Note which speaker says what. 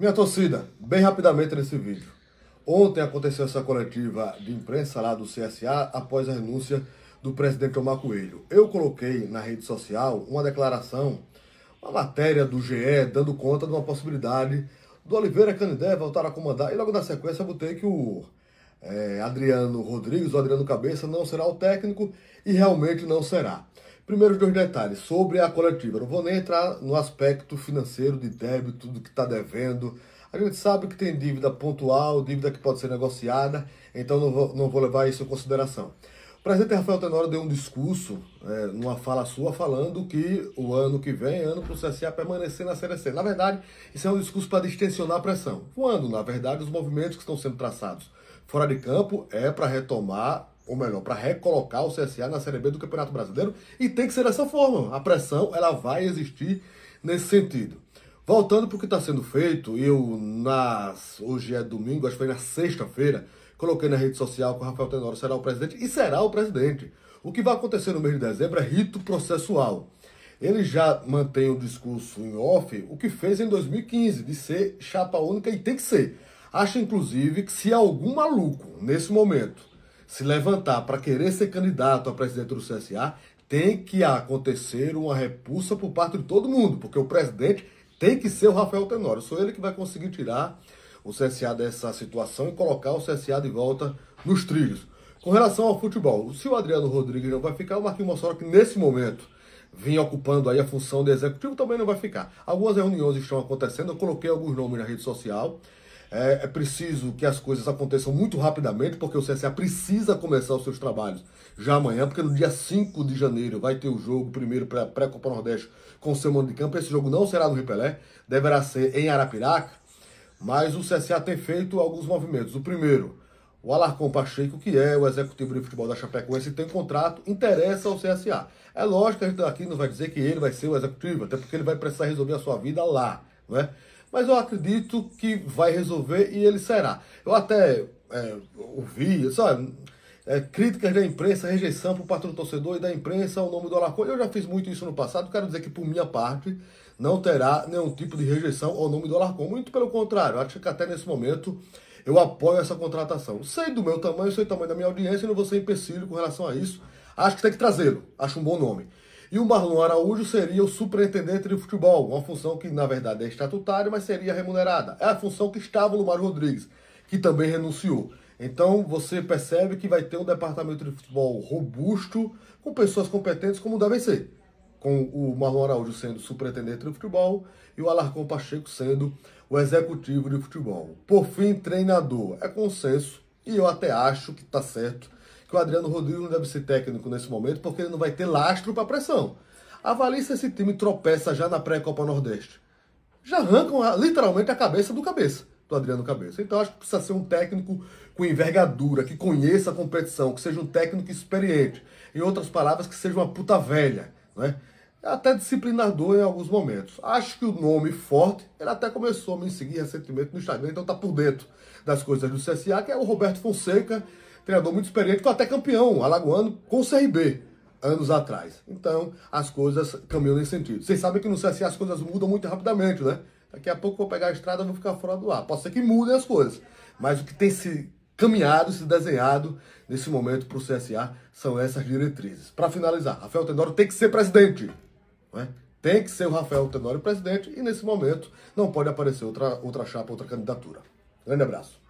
Speaker 1: Minha torcida, bem rapidamente nesse vídeo. Ontem aconteceu essa coletiva de imprensa lá do CSA após a renúncia do presidente Omar Coelho. Eu coloquei na rede social uma declaração, uma matéria do GE dando conta de uma possibilidade do Oliveira Canidé voltar a comandar. E logo na sequência eu botei que o é, Adriano Rodrigues, o Adriano Cabeça, não será o técnico e realmente não será. Primeiros dois detalhes sobre a coletiva. não vou nem entrar no aspecto financeiro de débito, do que está devendo. A gente sabe que tem dívida pontual, dívida que pode ser negociada, então não vou, não vou levar isso em consideração. O presidente Rafael Tenório deu um discurso, é, numa fala sua, falando que o ano que vem, é ano para o CSA permanecer na CLC. Na verdade, isso é um discurso para distensionar a pressão. Quando, na verdade, os movimentos que estão sendo traçados fora de campo é para retomar ou melhor, para recolocar o CSA na Série B do Campeonato Brasileiro, e tem que ser dessa forma. A pressão ela vai existir nesse sentido. Voltando para o que está sendo feito, eu nas hoje é domingo, acho que foi na sexta-feira, coloquei na rede social que o Rafael Tenório será o presidente e será o presidente. O que vai acontecer no mês de dezembro é rito processual. Ele já mantém o discurso em off, o que fez em 2015, de ser chapa única e tem que ser. Acha, inclusive, que se algum maluco, nesse momento, se levantar para querer ser candidato a presidente do CSA, tem que acontecer uma repulsa por parte de todo mundo, porque o presidente tem que ser o Rafael Tenório. Sou ele que vai conseguir tirar o CSA dessa situação e colocar o CSA de volta nos trilhos. Com relação ao futebol, se o Adriano Rodrigues não vai ficar, o Marquinhos Mossoró, que nesse momento vinha ocupando aí a função de executivo, também não vai ficar. Algumas reuniões estão acontecendo, eu coloquei alguns nomes na rede social é, é, preciso que as coisas aconteçam muito rapidamente, porque o CSA precisa começar os seus trabalhos já amanhã, porque no dia 5 de janeiro vai ter o jogo primeiro para pré-Copa Nordeste com o seu mano de campo. Esse jogo não será no Ripelé, deverá ser em Arapiraca, mas o CSA tem feito alguns movimentos. O primeiro, o Alarcon Pacheco, que é o executivo de futebol da Chapecoense, tem um contrato, interessa ao CSA. É lógico que a gente aqui não vai dizer que ele vai ser o executivo, até porque ele vai precisar resolver a sua vida lá, não é? mas eu acredito que vai resolver e ele será. Eu até é, ouvi, sabe, é, críticas da imprensa, rejeição por parte patrão torcedor e da imprensa ao nome do Alacolha. Eu já fiz muito isso no passado, quero dizer que por minha parte não terá nenhum tipo de rejeição ao nome do Alarcon. Muito pelo contrário, acho que até nesse momento eu apoio essa contratação. Sei do meu tamanho, sei do tamanho da minha audiência, não vou ser empecilho com relação a isso. Acho que tem que trazê-lo, acho um bom nome. E o Marlon Araújo seria o superintendente de futebol, uma função que na verdade é estatutária, mas seria remunerada. É a função que estava o Mário Rodrigues, que também renunciou. Então você percebe que vai ter um departamento de futebol robusto, com pessoas competentes como devem ser. Com o Marlon Araújo sendo superintendente de futebol e o Alarcão Pacheco sendo o executivo de futebol. Por fim, treinador. É consenso, e eu até acho que está certo que o Adriano Rodrigues não deve ser técnico nesse momento, porque ele não vai ter lastro para pressão. Avalie se esse time tropeça já na pré-Copa Nordeste. Já arrancam literalmente a cabeça do cabeça, do Adriano Cabeça. Então acho que precisa ser um técnico com envergadura, que conheça a competição, que seja um técnico experiente. Em outras palavras, que seja uma puta velha, né? até disciplinador em alguns momentos. Acho que o nome forte, ele até começou a me seguir recentemente no Instagram, então tá por dentro das coisas do CSA, que é o Roberto Fonseca, treinador muito experiente, foi até campeão alagoano com o CRB anos atrás. Então, as coisas caminham nesse sentido. Vocês sabem que no CSA as coisas mudam muito rapidamente, né? Daqui a pouco eu vou pegar a estrada e vou ficar fora do ar. Pode ser que mudem as coisas, mas o que tem se caminhado, se desenhado nesse momento para o CSA são essas diretrizes. Para finalizar, Rafael Tenório tem que ser presidente, né? Tem que ser o Rafael Tenório presidente e nesse momento não pode aparecer outra, outra chapa, outra candidatura. Grande abraço.